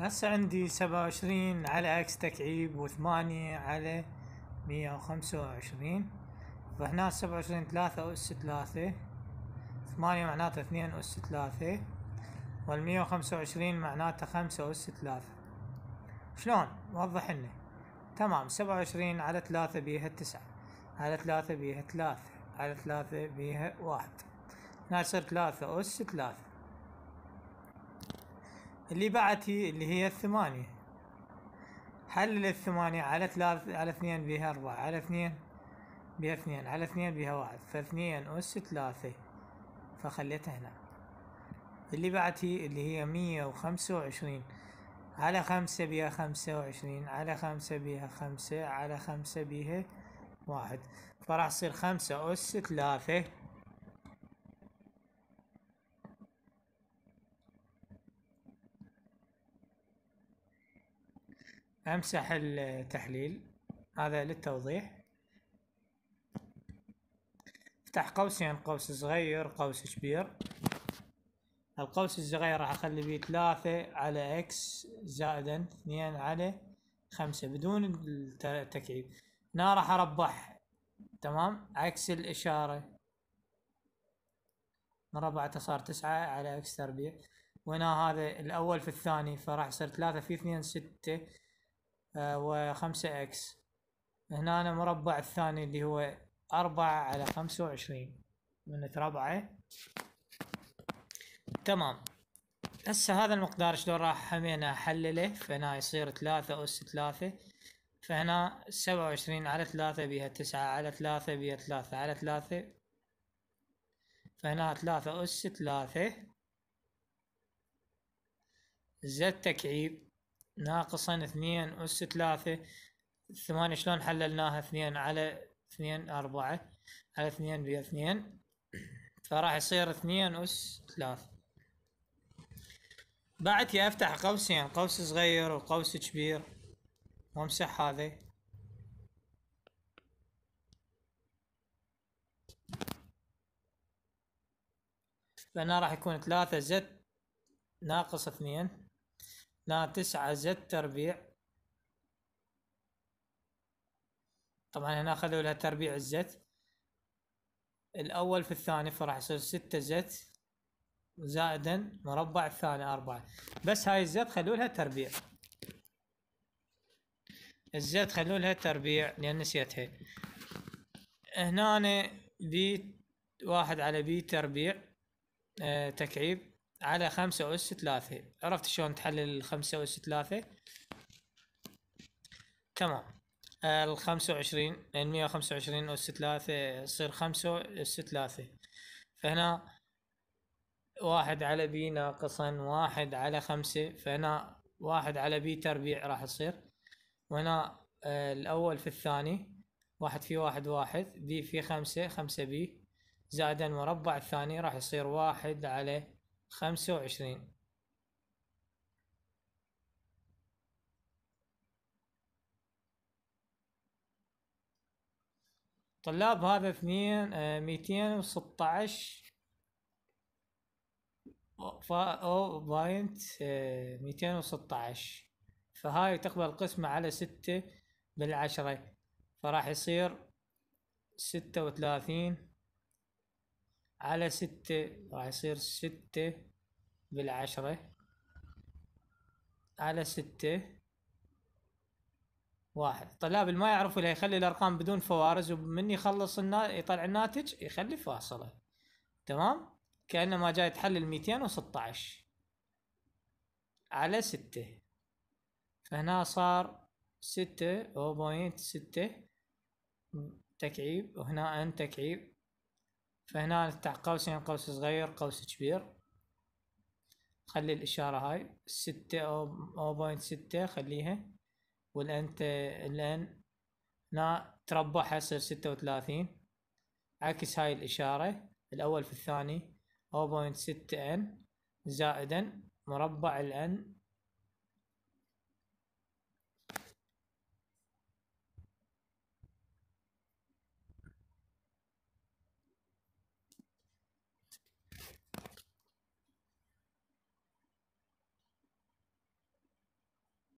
هسه عندي سبعة وعشرين على اكس تكعيب وثمانية على مية وخمسة وعشرين فهنا سبعة وعشرين ثلاثة أس ثلاثة ثمانية معناته اثنين أس ثلاثة والمية وخمسة وعشرين معناته خمسة أس ثلاثة شلون؟ وضح لنا تمام سبعة وعشرين على ثلاثة بيها تسعة على ثلاثة بيها ثلاثة على ثلاثة بيها واحد هنا يصير ثلاثة أس ثلاثة اللي بعتي اللي هي الثمانية حلل الثمانية على ثلاث على اثنين بها أربعة على اثنين بها اثنين على اثنين بها واحد فاثنين أس ثلاثة فخليتها هنا اللي بعتي اللي هي مية وخمسة وعشرين على خمسة بها خمسة وعشرين على خمسة بها خمسة على خمسة بها واحد فراح يصير خمسة أس ثلاثة امسح التحليل هذا للتوضيح افتح قوسين قوس صغير قوس كبير القوس الصغير راح اخلي بيه ثلاثة على اكس زائدا اثنين على خمسة بدون التكعيب هنا راح اربح تمام عكس الاشارة مربعته صار تسعة على اكس تربيع وهنا هذا الاول في الثاني فراح يصير ثلاثة في اثنين ستة وخمسة اكس هنا أنا مربع الثاني اللي هو أربعة على خمسة وعشرين من ربعة تمام هسه هذا المقدار شلون راح همينا أحلله فهنا يصير ثلاثة أس ثلاثة فهنا سبعة وعشرين على ثلاثة بيها تسعة على ثلاثة بيها ثلاثة على ثلاثة فهنا ثلاثة أس ثلاثة زد تكعيب ناقصا اثنين أس ثلاثة ثمانية شلون حللناها اثنين على اثنين أربعة على اثنين اثنين فراح يصير اثنين أس ثلاثة يا أفتح قوسين قوس صغير وقوس كبير وامسح هذا فهنا راح يكون ثلاثة زد ناقص اثنين لا تسعة زد تربيع طبعا هنا أخذوا لها تربيع الزد الأول في الثاني فراح يصير ستة زد زائدا مربع الثاني أربعة بس هاي الزد خلوا لها تربيع الزد خلوا لها تربيع لأن نسيتها هنا بي واحد على بي تربيع آه تكعيب على خمسة أس ثلاثة عرفت شلون تحلل الخمسة أس ثلاثة تمام الخمسة وعشرين مية وخمسة وعشرين أس ثلاثة يصير خمسة أس ثلاثة فهنا واحد على بي ناقصا واحد على خمسة فهنا واحد على بي تربيع راح يصير وهنا آه، الأول في الثاني واحد في واحد واحد بي في خمسة خمسة بي زائدا مربع الثاني راح يصير واحد على خمسة وعشرين طلاب هذا اثنين آه، ميتين وستة عشر او باينت آه، ميتين وستة عشر فهاي تقبل قسمة على ستة بالعشرة فراح يصير ستة وثلاثين على ستة راح يصير ستة بالعشرة على ستة واحد طلاب اللي ما يعرفوا اللي يخلي الأرقام بدون فوارز ومن يخلص النا... يطلع الناتج يخلي فاصلة تمام كأنما جاي تحلل عشر على ستة فهنا صار ستة أو بوينت ستة تكعيب وهنا أن تكعيب فهنا نفتح قوسين قوس صغير قوس كبير خلي الإشارة هاي ستة أو بوينت ستة خليها والأنت الآن نا تربع تصير ستة وثلاثين عكس هاي الإشارة الأول في الثاني أو بوينت ستة إن زائدا مربع الإن